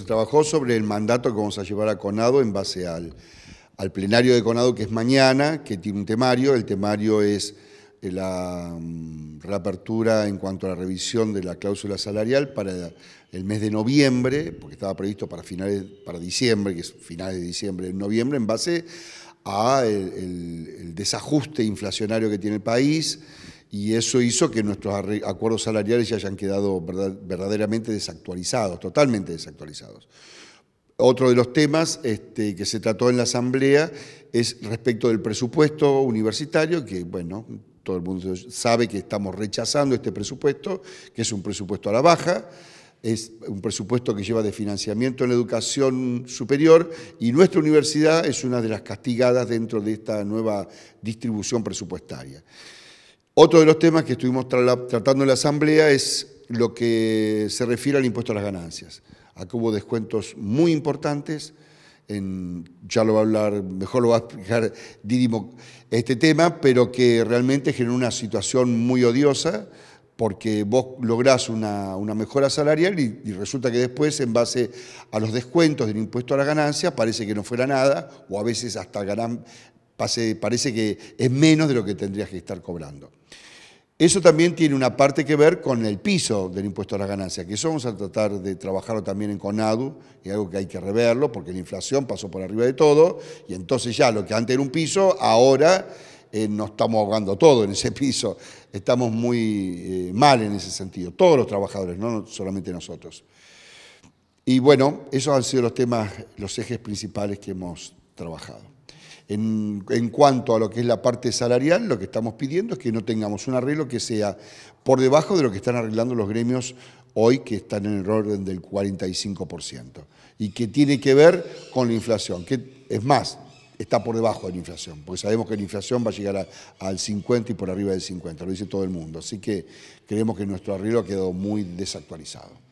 se trabajó sobre el mandato que vamos a llevar a Conado en base al, plenario de Conado que es mañana, que tiene un temario, el temario es eh, la mm, reapertura en cuanto a la revisión de la cláusula salarial para el mes de noviembre, porque estaba previsto para finales, para diciembre, que es finales de diciembre, en noviembre, en base al desajuste inflacionario que tiene el país, y eso hizo que nuestros acuerdos salariales ya hayan quedado verdaderamente desactualizados, totalmente desactualizados. Otro de los temas este, que se trató en la Asamblea es respecto del presupuesto universitario, que bueno, todo el mundo sabe que estamos rechazando este presupuesto, que es un presupuesto a la baja, es un presupuesto que lleva de financiamiento en la educación superior y nuestra universidad es una de las castigadas dentro de esta nueva distribución presupuestaria. Otro de los temas que estuvimos tratando en la Asamblea es lo que se refiere al impuesto a las ganancias. Acá hubo descuentos muy importantes, ya lo va a hablar, mejor lo va a explicar Didimo este tema, pero que realmente generó una situación muy odiosa porque vos lográs una, mejora salarial y, resulta que después, en base a los descuentos del impuesto a las ganancias parece que no fuera nada, o a veces hasta ganan, parece que es menos de lo que tendrías que estar cobrando. Eso también tiene una parte que ver con el piso del impuesto a las ganancias, que eso vamos a tratar de trabajarlo también en CONADU, y algo que hay que reverlo, porque la inflación pasó por arriba de todo, y entonces ya lo que antes era un piso, ahora eh, nos estamos ahogando todo en ese piso. Estamos muy eh, mal en ese sentido, todos los trabajadores, no solamente nosotros. Y bueno, esos han sido los temas, los ejes principales que hemos trabajado. En, cuanto a lo que es la parte salarial, lo que estamos pidiendo es que no tengamos un arreglo que sea por debajo de lo que están arreglando los gremios hoy, que están en el orden del 45%, y que tiene que ver con la inflación, que es más, está por debajo de la inflación, porque sabemos que la inflación va a llegar al 50 y por arriba del 50, lo dice todo el mundo, así que creemos que nuestro arreglo ha quedado muy desactualizado.